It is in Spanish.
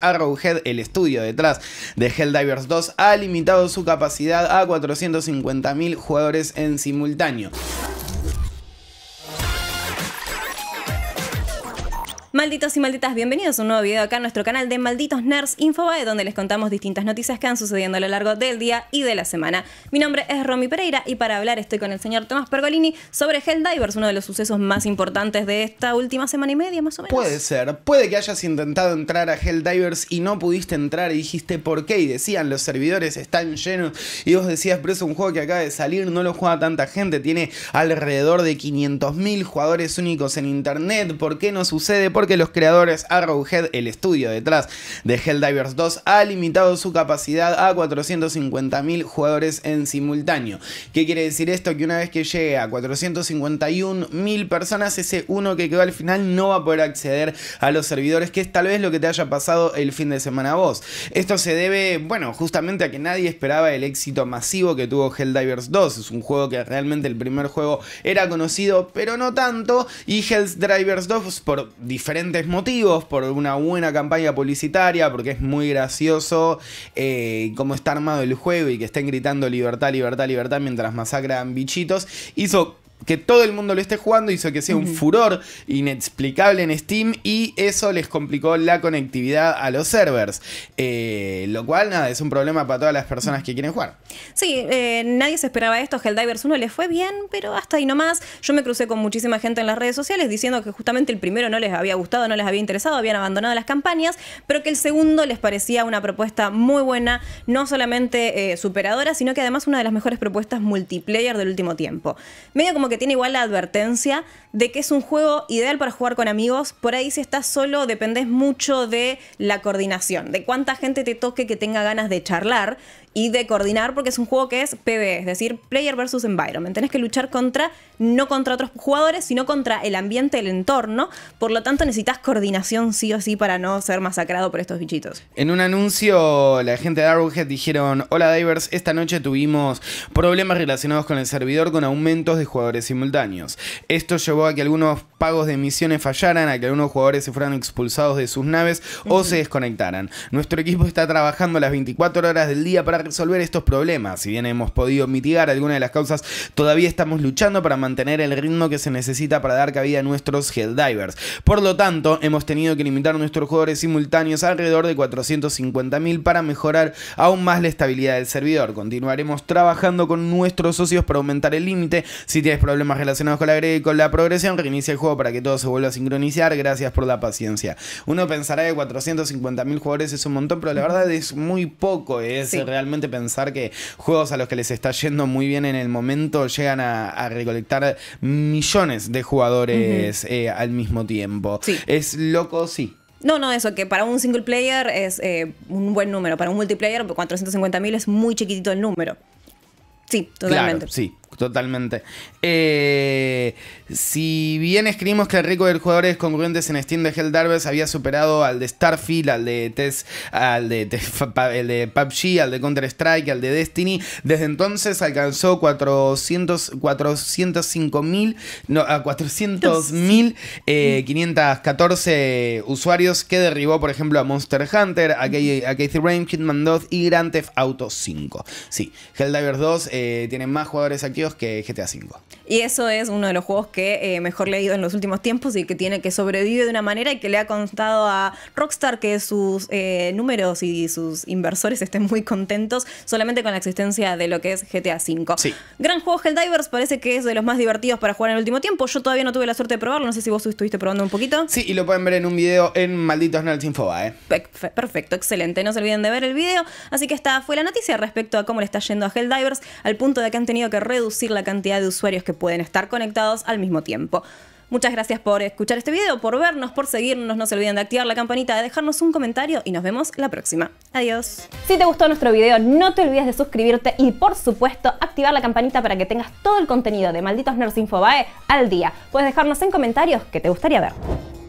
Arrowhead, el estudio detrás de Helldivers 2, ha limitado su capacidad a 450.000 jugadores en simultáneo. Malditos y malditas, bienvenidos a un nuevo video acá en nuestro canal de Malditos Nerds Infobae, donde les contamos distintas noticias que han sucediendo a lo largo del día y de la semana. Mi nombre es Romy Pereira y para hablar estoy con el señor Tomás Pergolini sobre Helldivers, uno de los sucesos más importantes de esta última semana y media, más o menos. Puede ser, puede que hayas intentado entrar a Helldivers y no pudiste entrar y dijiste por qué, y decían los servidores están llenos, y vos decías, pero es un juego que acaba de salir, no lo juega tanta gente, tiene alrededor de 500.000 jugadores únicos en internet, ¿por qué no sucede? Que los creadores Arrowhead, el estudio detrás de Helldivers 2, ha limitado su capacidad a 450.000 jugadores en simultáneo. ¿Qué quiere decir esto? Que una vez que llegue a 451.000 personas, ese uno que quedó al final no va a poder acceder a los servidores, que es tal vez lo que te haya pasado el fin de semana a vos. Esto se debe, bueno, justamente a que nadie esperaba el éxito masivo que tuvo Helldivers 2. Es un juego que realmente el primer juego era conocido, pero no tanto, y Helldivers 2 por diferentes motivos, por una buena campaña publicitaria, porque es muy gracioso eh, cómo está armado el juego y que estén gritando libertad, libertad, libertad mientras masacran bichitos, hizo que todo el mundo lo esté jugando hizo que sea un furor inexplicable en Steam y eso les complicó la conectividad a los servers. Eh, lo cual, nada, es un problema para todas las personas que quieren jugar. Sí, eh, nadie se esperaba esto. Helldivers 1 les fue bien, pero hasta ahí nomás. Yo me crucé con muchísima gente en las redes sociales diciendo que justamente el primero no les había gustado, no les había interesado, habían abandonado las campañas, pero que el segundo les parecía una propuesta muy buena, no solamente eh, superadora, sino que además una de las mejores propuestas multiplayer del último tiempo. Medio como que tiene igual la advertencia de que es un juego ideal para jugar con amigos. Por ahí si estás solo dependes mucho de la coordinación, de cuánta gente te toque que tenga ganas de charlar y de coordinar porque es un juego que es PvE, es decir, player versus environment. Tenés que luchar contra, no contra otros jugadores, sino contra el ambiente, el entorno. Por lo tanto, necesitas coordinación sí o sí para no ser masacrado por estos bichitos. En un anuncio, la gente de Arrowhead dijeron, hola Divers, esta noche tuvimos problemas relacionados con el servidor con aumentos de jugadores simultáneos. Esto llevó a que algunos pagos de misiones fallaran, a que algunos jugadores se fueran expulsados de sus naves o se desconectaran. Nuestro equipo está trabajando las 24 horas del día para resolver estos problemas. Si bien hemos podido mitigar alguna de las causas, todavía estamos luchando para mantener el ritmo que se necesita para dar cabida a nuestros Helldivers. Por lo tanto, hemos tenido que limitar nuestros jugadores simultáneos alrededor de 450.000 para mejorar aún más la estabilidad del servidor. Continuaremos trabajando con nuestros socios para aumentar el límite. Si tienes problemas relacionados con la con la progresión, reinicia el juego para que todo se vuelva a sincronizar. Gracias por la paciencia. Uno pensará que 450.000 jugadores es un montón, pero la verdad es muy poco. ¿eh? Es realmente pensar que juegos a los que les está yendo muy bien en el momento llegan a, recolectar millones de jugadores eh, al mismo tiempo. Es loco, sí. No, no, eso, que para un single player es eh, un buen número. Para un multiplayer, 450.000 es muy chiquitito el número. Sí, totalmente. sí, Totalmente. Eh, si bien escribimos que el récord de jugadores concurrentes en Steam de Helldivers había superado al de Starfield, al de TES, al de, PUBG, al de Counter-Strike, al de Destiny, desde entonces alcanzó 400, 405 mil, no, a 400 514 eh, usuarios que derribó, por ejemplo, a Monster Hunter, a, Casey Rain, Hitman 2 y Grand Theft Auto 5. Sí, Helldivers 2 eh, tiene más jugadores activos que GTA V. Y eso es uno de los juegos que eh, mejor leído en los últimos tiempos y que tiene que sobrevive de una manera y que le ha contado a Rockstar que sus eh, números y sus inversores estén muy contentos solamente con la existencia de lo que es GTA V. Sí. Gran juego Helldivers, parece que es de los más divertidos para jugar en el último tiempo. Yo todavía no tuve la suerte de probarlo, no sé si vos estuviste probando un poquito. Sí, y lo pueden ver en un video en Malditos Nerds Infoba, eh. Perfecto, excelente. No se olviden de ver el video. Así que esta fue la noticia respecto a cómo le está yendo a Helldivers, al punto de que han tenido que reducir la cantidad de usuarios que pueden estar conectados al mismo tiempo. Muchas gracias por escuchar este video, por vernos, por seguirnos. No se olviden de activar la campanita, de dejarnos un comentario y nos vemos la próxima. Adiós. Si te gustó nuestro video, no te olvides de suscribirte y por supuesto activar la campanita para que tengas todo el contenido de Malditos Nerds Infobae al día. Puedes dejarnos en comentarios qué te gustaría ver.